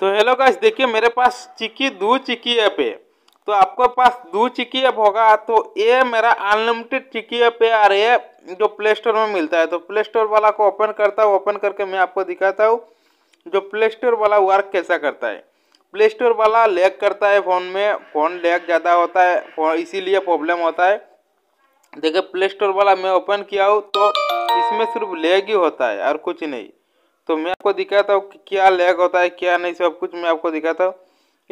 तो hello guys देखिए मेरे पास चिकी दो चिकी ऐप है तो आपके पास दो चिकी ऐप होगा तो ये मेरा अनलिमिटेड चिकी ऐप है और ये जो प्ले स्टोर में मिलता है तो प्ले स्टोर वाला को ओपन करता हूँ ओपन करके मैं आपको दिखाता हूँ जो प्ले स्टोर वाला वर्क कैसा करता है प्ले स्टोर वाला लैग करता है फ़ोन में फ़ोन लैग ज़्यादा होता है इसीलिए प्रॉब्लम होता है देखिए प्ले स्टोर वाला मैं ओपन किया हूँ तो इसमें सिर्फ लैग ही होता है और कुछ नहीं तो मैं आपको दिखाता हूँ क्या लैग होता है क्या नहीं सब कुछ मैं आपको दिखाता हूँ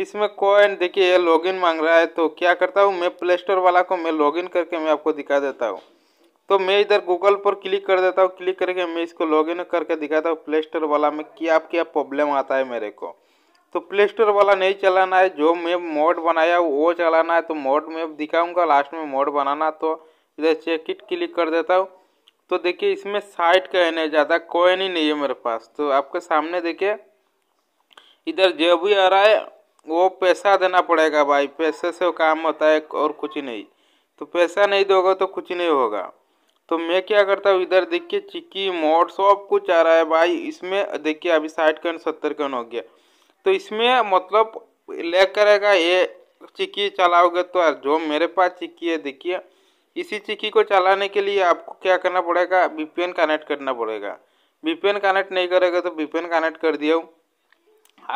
इसमें कॉइन देखिए ये लॉगिन मांग रहा है तो क्या करता हूँ मैं प्ले स्टोर वाला को मैं लॉगिन करके मैं आपको दिखा देता हूँ तो मैं इधर गूगल पर क्लिक कर देता हूँ क्लिक करके मैं इसको लॉगिन करके दिखाता हूँ प्ले स्टोर वाला में क्या क्या प्रॉब्लम आता है मेरे को तो प्ले स्टोर वाला नहीं चलाना है जो मैं मोड बनाया वो चलाना है तो मोड में दिखाऊँगा लास्ट में मोड बनाना तो इधर चेक किट क्लिक कर देता हूँ तो देखिए इसमें साइट का एन है ज़्यादा कोइन ही नहीं है मेरे पास तो आपके सामने देखिए इधर जो भी आ रहा है वो पैसा देना पड़ेगा भाई पैसे से काम होता है और कुछ नहीं तो पैसा नहीं दोगे तो कुछ नहीं होगा तो मैं क्या करता हूँ इधर देखिए चिक्की मोड सब कुछ आ रहा है भाई इसमें देखिए अभी साठ कन सत्तर कन हो गया तो इसमें मतलब ले करेगा ये चिक्की चलाओगे तो जो मेरे पास चिक्की है देखिए इसी चिक्की को चलाने के लिए आपको क्या करना पड़ेगा बी कनेक्ट करना पड़ेगा बी कनेक्ट नहीं करेगा तो बी कनेक्ट कर दिया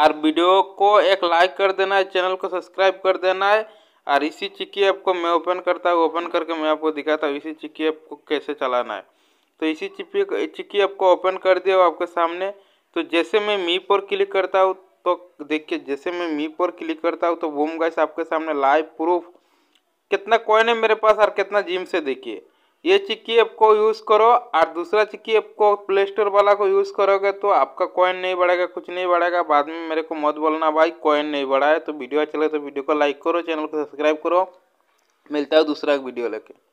और वीडियो को एक लाइक कर देना है चैनल को सब्सक्राइब कर देना है और इसी चिक्की ऐप को मैं ओपन करता हूँ ओपन करके मैं आपको दिखाता हूँ इसी चिक्की ऐप को कैसे चलाना है तो इसी चिप्पी चिक्की ऐप को ओपन कर दिया आपके सामने तो जैसे मैं मी पर क्लिक करता हूँ तो देखिए जैसे मैं मी पर क्लिक करता हूँ तो वोम गैस आपके सामने लाइव प्रूफ कितना कॉइन है मेरे पास और कितना जिम से देखिए ये चिक्की ऐप को यूज़ करो और दूसरा चिक्की ऐप को प्ले स्टोर वाला को यूज़ करोगे तो आपका कॉइन नहीं बढ़ेगा कुछ नहीं बढ़ेगा बाद में मेरे को मत बोलना भाई कॉइन नहीं बढ़ा है तो वीडियो अच्छा लगे तो वीडियो को लाइक करो चैनल को सब्सक्राइब करो मिलता है दूसरा एक वीडियो लेके